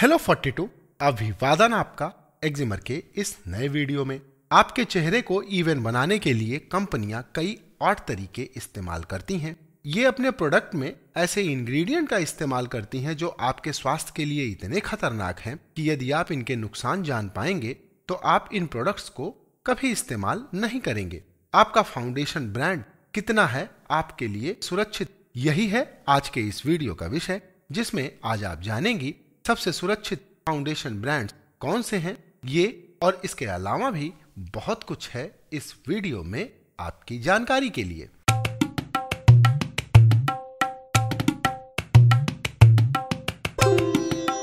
hello 42 अभिवादन आपका एग्जिमर के इस नए वीडियो में आपके चेहरे को इवन बनाने के लिए कंपनियां कई और तरीके इस्तेमाल करती हैं ये अपने प्रोडक्ट में ऐसे इंग्रेडिएंट का इस्तेमाल करती हैं जो आपके स्वास्थ्य के लिए इतने खतरनाक हैं कि यदि आप इनके नुकसान जान पाएंगे तो आप इन प्रोडक्ट्स को कभी इस्तेमाल नहीं करेंगे आपका फाउंडेशन ब्रांड कितना है आपके लिए सुरक्षित यही है आज के इस वीडियो का विषय जिसमें आज आप जानेंगी सबसे सुरक्षित फाउंडेशन ब्रांड्स कौन से हैं ये और इसके अलावा भी बहुत कुछ है इस वीडियो में आपकी जानकारी के लिए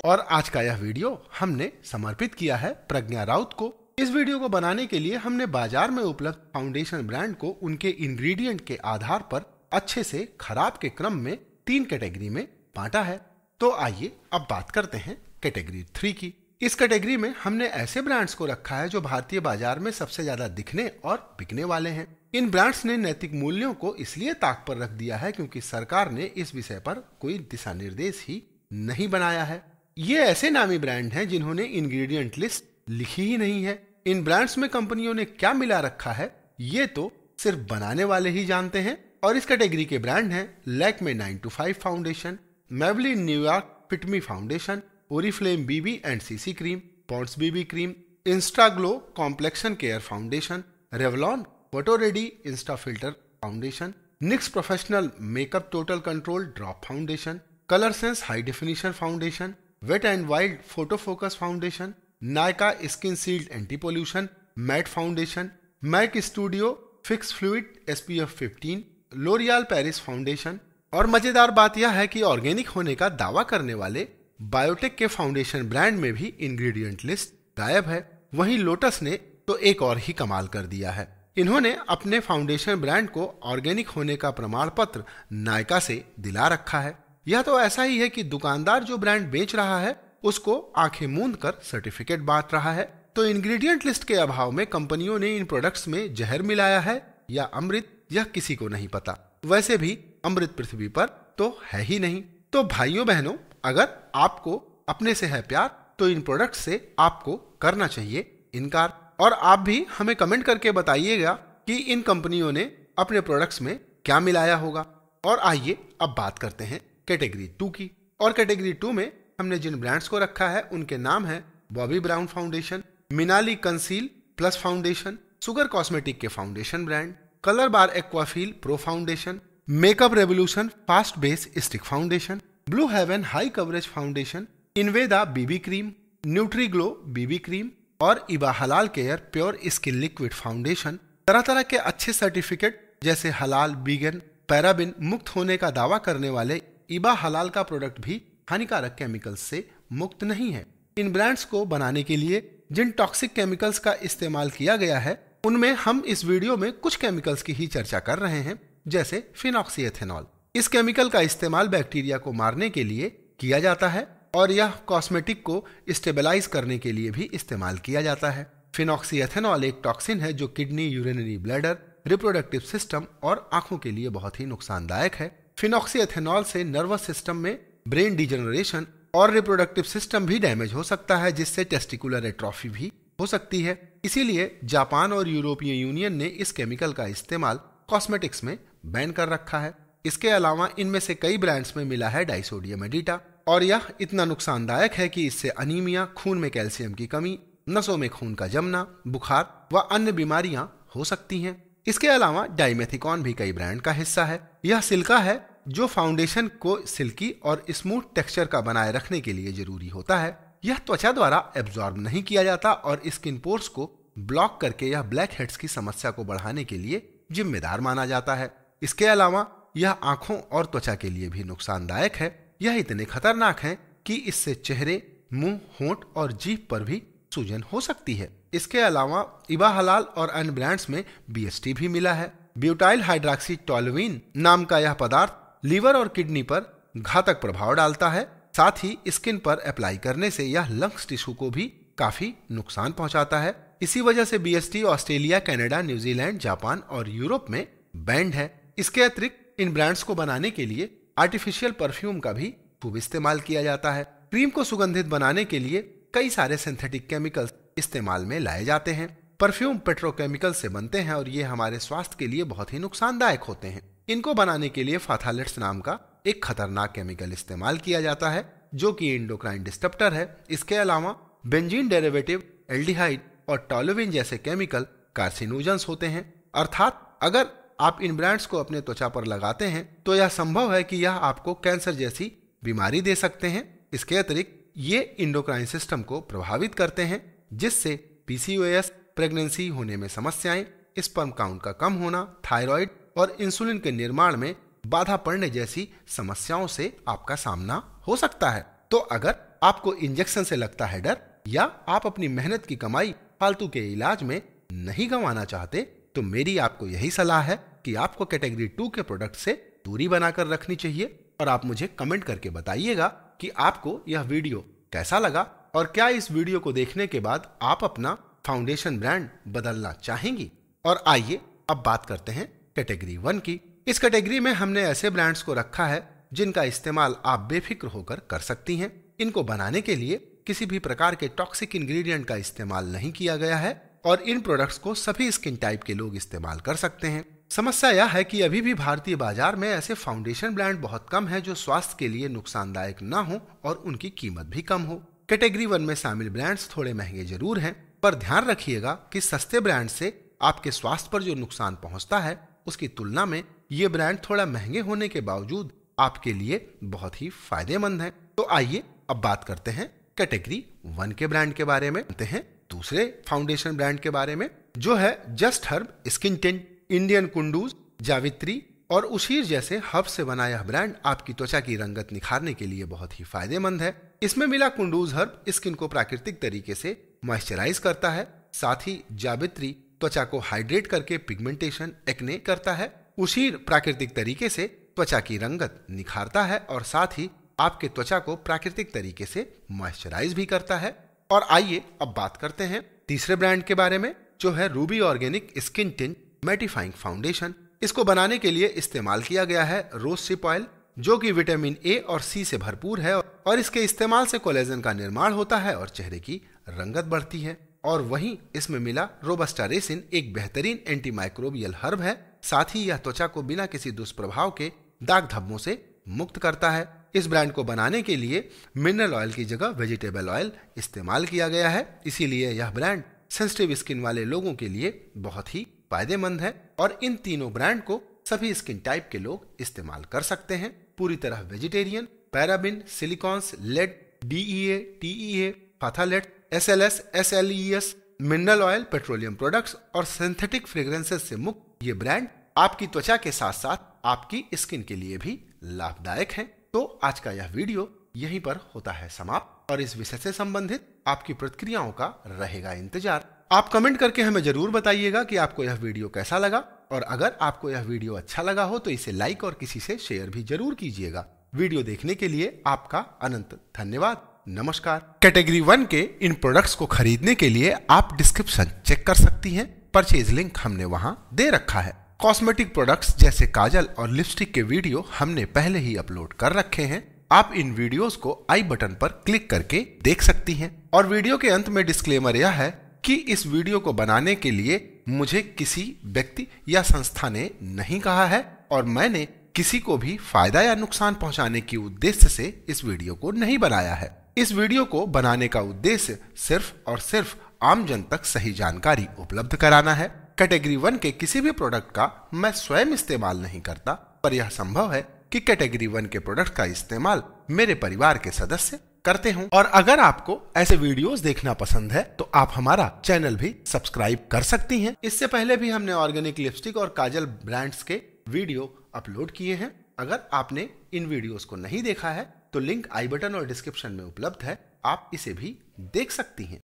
और आज का यह वीडियो हमने समर्पित किया है प्रज्ञा राउत को इस वीडियो को बनाने के लिए हमने बाजार में उपलब्ध फाउंडेशन ब्रांड को उनके इंग्रेडिएंट के आधार पर अच्छे से खराब के क्रम में तीन कैटेगरी में बांटा है तो आइए अब बात करते हैं कैटेगरी थ्री की इस कैटेगरी में हमने ऐसे ब्रांड्स को रखा है जो भारतीय बाजार में सबसे ज्यादा दिखने और बिकने वाले हैं इन ब्रांड्स ने नैतिक मूल्यों को इसलिए ताक पर रख दिया है क्योंकि सरकार ने इस विषय पर कोई दिशा निर्देश ही नहीं बनाया है ये ऐसे नामी ब्रांड हैं जिन्होंने इंग्रेडिएंट लिस्ट लिखी ही नहीं है इन ब्रांड्स में कंपनियों ने क्या मिला रखा है ये तो सिर्फ बनाने वाले ही जानते हैं और इस कैटेगरी के ब्रांड हैं लैकमे nine to five foundation Maybelline New York पिटमी foundation Oriflame Bibi and CC cream पॉन्ट्स BB cream इंस्टाग्लो complexion care foundation Revlon फोटोरेडी Insta filter foundation mix professional makeup total control drop foundation colour sense high definition foundation wait and wild photo focus foundation Nykaa skin sealed anti pollution matte foundation Mac studio fix fluid S P F fifteen Paris foundation और मजेदार बात यह है कि organic होने का दावा करने वाले बायोटेक के फाउंडेशन ब्रांड में भी इंग्रेडिएंट लिस्ट गायब है वहीं लोटस ने तो एक और ही कमाल कर दिया है इन्होंने अपने फाउंडेशन ब्रांड को ऑर्गेनिक होने का प्रमाण पत्र नायका से दिला रखा है यह तो ऐसा ही है कि दुकानदार जो ब्रांड बेच रहा है उसको आंखें मूंद कर सर्टिफिकेट बांट रहा है तो इंग्रेडिएंट लिस्ट के अभाव में कंपनियों ने इन प्रोडक्ट्स में जहर मिलाया है या अमृत यह किसी को नहीं पता वैसे भी अमृत पृथ्वी पर तो है ही नहीं तो भाइयों बहनों अगर आपको अपने से है प्यार तो इन प्रोडक्ट से आपको करना चाहिए इनकार और आप भी हमें कमेंट करके बताइएगा कि इन कंपनियों ने अपने प्रोडक्ट्स में क्या मिलाया होगा और आइए अब बात करते हैं कैटेगरी टू की और कैटेगरी टू में हमने जिन ब्रांड्स को रखा है उनके नाम है बॉबी ब्राउन फाउंडेशन मिनाली conceal plus foundation Sugar cosmetic के foundation brand Colorbar Aquafeel pro foundation makeup revolution fast base stick foundation blue heaven high coverage foundation Inveda BB cream nutri glow BB cream और Iba halal care pure skin liquid foundation तरह तरह के अच्छे certificate जैसे हलाल began paraben मुक्त होने का दावा करने वाले इबा हलाल का प्रोडक्ट भी हानिकारक केमिकल्स से मुक्त नहीं है इन ब्रांड्स को बनाने के लिए जिन टॉक्सिक केमिकल्स का इस्तेमाल किया गया है उनमें हम इस वीडियो में कुछ केमिकल्स की ही चर्चा कर रहे हैं जैसे फिनॉक्सीएथेनॉल इस केमिकल का इस्तेमाल बैक्टीरिया को मारने के लिए किया जाता है और यह कॉस्मेटिक को स्टेबलाइज करने के लिए भी इस्तेमाल किया जाता है फिनॉक्सीएथेनॉल एक टॉक्सिन है जो kidney urinary bladder reproductive system और आंखों के लिए बहुत ही नुकसानदायक है फिनॉक्सीएथेनॉल से नर्वस सिस्टम में ब्रेन डिजेनरेशन और रिप्रोडक्टिव सिस्टम भी डैमेज हो सकता है जिससे टेस्टिकुलर एट्रॉफी भी हो सकती है इसीलिए जापान और यूरोपीय यूनियन ने इस केमिकल का इस्तेमाल कॉस्मेटिक्स में बैन कर रखा है इसके अलावा इनमें से कई ब्रांड्स में मिला है डाइसोडियम एडिटा और यह इतना नुकसानदायक है कि इससे अनिमिया खून में कैल्शियम की कमी नसों में खून का जमना बुखार व अन्य बीमारियां हो सकती हैं इसके अलावा डाइमेथिकॉन भी कई ब्रांड का हिस्सा है यह सिल्का है जो फाउंडेशन को सिल्की और स्मूथ टेक्सचर का बनाए रखने के लिए जरूरी होता है यह त्वचा द्वारा एब्जॉर्ब नहीं किया जाता और स्किन पोर्स को ब्लॉक करके यह ब्लैक हेड्स की समस्या को बढ़ाने के लिए जिम्मेदार माना जाता है इसके अलावा यह आंखों और त्वचा के लिए भी नुकसानदायक है यह इतने खतरनाक है कि इससे चेहरे मुंह होंठ और जीभ पर भी सूजन हो सकती है इसके अलावा इबा हलाल और अन्य ब्रांड्स में बीएसटी भी मिला है ब्यूटाइल हाइड्रोक्सी टॉलविन नाम का यह पदार्थ लीवर और किडनी पर घातक प्रभाव डालता है साथ ही स्किन पर अप्लाई करने से यह लंग्स टिश्यू को भी काफी नुकसान पहुंचाता है इसी वजह से BST Australia Canada New Zealand Japan और यूरोप में बैंड है इसके अतिरिक्त इन ब्रांड्स को बनाने के लिए आर्टिफिशियल परफ्यूम का भी खूब इस्तेमाल किया जाता है क्रीम को सुगंधित बनाने के लिए कई सारे सिंथेटिक केमिकल्स इस्तेमाल में लाए जाते हैं परफ्यूम पेट्रोकेमिकल से बनते हैं और ये हमारे स्वास्थ्य के लिए बहुत ही नुकसानदायक होते हैं इनको बनाने के लिए फाथालेट्स नाम का एक खतरनाक केमिकल इस्तेमाल किया जाता है जो कि इंडोक्राइन डिस्टर्प्टर है इसके अलावा बेंजीन डेरिवेटिव एल्डिहाइड और टॉलोविन जैसे केमिकल कार्सिनोजन होते हैं अर्थात अगर आप इन ब्रांड्स को अपने त्वचा पर लगाते हैं तो यह संभव है कि यह आपको कैंसर जैसी बीमारी दे सकते हैं इसके अतिरिक्त ये इंडोक्राइन सिस्टम को प्रभावित करते हैं जिससे पीसीओएस प्रेगनेंसी होने में समस्याएं स्पर्म काउंट का कम होना थायराइड और इंसुलिन के निर्माण में बाधा पड़ने जैसी समस्याओं से आपका सामना हो सकता है तो अगर आपको इंजेक्शन से लगता है डर या आप अपनी मेहनत की कमाई फालतू के इलाज में नहीं गंवाना चाहते तो मेरी आपको यही सलाह है कि आपको कैटेगरी टू के प्रोडक्ट से दूरी बनाकर रखनी चाहिए और आप मुझे कमेंट करके बताइएगा कि आपको यह वीडियो कैसा लगा और क्या इस वीडियो को देखने के बाद आप अपना फाउंडेशन ब्रांड बदलना चाहेंगी और आइए अब बात करते हैं कैटेगरी वन की इस कैटेगरी में हमने ऐसे ब्रांड्स को रखा है जिनका इस्तेमाल आप बेफिक्र होकर कर सकती हैं इनको बनाने के लिए किसी भी प्रकार के टॉक्सिक इंग्रेडिएंट का इस्तेमाल नहीं किया गया है और इन प्रोडक्ट्स को सभी स्किन टाइप के लोग इस्तेमाल कर सकते हैं समस्या यह है कि अभी भी भारतीय बाजार में ऐसे फाउंडेशन ब्रांड बहुत कम हैं जो स्वास्थ्य के लिए नुकसानदायक ना हो और उनकी कीमत भी कम हो कैटेगरी वन में शामिल ब्रांड्स थोड़े महंगे जरूर हैं पर ध्यान रखिएगा कि सस्ते ब्रांड से आपके स्वास्थ्य पर जो नुकसान पहुंचता है उसकी तुलना में ये ब्रांड थोड़ा महंगे होने के बावजूद आपके लिए बहुत ही फायदेमंद है तो आइए अब बात करते हैं कैटेगरी वन के ब्रांड के बारे में हैं दूसरे फाउंडेशन ब्रांड के बारे में जो है just herb skin tint Indian कुंडूज जावित्री और उशीर जैसे हब से बना यह ब्रांड आपकी त्वचा की रंगत निखारने के लिए बहुत ही फायदेमंद है इसमें मिला कुंडूज हर्ब स्किन को प्राकृतिक तरीके से मॉइस्चराइज करता है साथ ही जावित्री त्वचा को हाइड्रेट करके पिगमेंटेशन एक्ने करता है उशीर प्राकृतिक तरीके से त्वचा की रंगत निखारता है और साथ ही आपके त्वचा को प्राकृतिक तरीके से मॉइस्चराइज भी करता है और आइए अब बात करते हैं तीसरे ब्रांड के बारे में जो है Ruby organic skin tint mattifying foundation इसको बनाने के लिए इस्तेमाल किया गया है रोज सिप ऑयल जो कि विटामिन ए और सी से भरपूर है और इसके इस्तेमाल से कोलेजन का निर्माण होता है और चेहरे की रंगत बढ़ती है और वहीं इसमें मिला रोबस्टा रेसिन एक बेहतरीन एंटीमाइक्रोबियल हर्ब है साथ ही यह त्वचा को बिना किसी दुष्प्रभाव के दाग धब्बों से मुक्त करता है इस ब्रांड को बनाने के लिए मिनरल ऑयल की जगह वेजिटेबल ऑयल इस्तेमाल किया गया है इसीलिए यह ब्रांड सेंसिटिव स्किन वाले लोगों के लिए बहुत ही फायदेमंद है और इन तीनों ब्रांड को सभी स्किन टाइप के लोग इस्तेमाल कर सकते हैं पूरी तरह vegetarian paraben silicones lead DEA TEA phthalate S L S S L E S mineral oil petroleum products और सिंथेटिक फ्रेग्रेंसेस से मुक्त ये ब्रांड आपकी त्वचा के साथ साथ आपकी स्किन के लिए भी लाभदायक है तो आज का यह वीडियो यहीं पर होता है समाप्त और इस विषय से संबंधित आपकी प्रतिक्रियाओं का रहेगा इंतजार आप कमेंट करके हमें जरूर बताइएगा कि आपको यह वीडियो कैसा लगा और अगर आपको यह वीडियो अच्छा लगा हो तो इसे लाइक और किसी से शेयर भी जरूर कीजिएगा वीडियो देखने के लिए आपका अनंत धन्यवाद नमस्कार कैटेगरी वन के इन प्रोडक्ट्स को खरीदने के लिए आप डिस्क्रिप्शन चेक कर सकती हैं परचेज लिंक हमने वहां दे रखा है कॉस्मेटिक प्रोडक्ट्स जैसे काजल और लिपस्टिक के वीडियो हमने पहले ही अपलोड कर रखे हैं आप इन वीडियोस को आई बटन पर क्लिक करके देख सकती हैं और वीडियो के अंत में डिस्क्लेमर यह है कि इस वीडियो को बनाने के लिए मुझे किसी व्यक्ति या संस्था ने नहीं कहा है और मैंने किसी को भी फायदा या नुकसान पहुंचाने के उद्देश्य से इस वीडियो को नहीं बनाया है इस वीडियो को बनाने का उद्देश्य सिर्फ और सिर्फ आम जन तक सही जानकारी उपलब्ध कराना है कैटेगरी वन के किसी भी प्रोडक्ट का मैं स्वयं इस्तेमाल नहीं करता पर यह संभव है कि कैटेगरी वन के प्रोडक्ट का इस्तेमाल मेरे परिवार के सदस्य करते हूँ और अगर आपको ऐसे वीडियोस देखना पसंद है तो आप हमारा चैनल भी सब्सक्राइब कर सकती हैं इससे पहले भी हमने ऑर्गेनिक लिपस्टिक और काजल ब्रांड्स के वीडियो अपलोड किए हैं अगर आपने इन वीडियोस को नहीं देखा है तो लिंक आई बटन और डिस्क्रिप्शन में उपलब्ध है आप इसे भी देख सकती हैं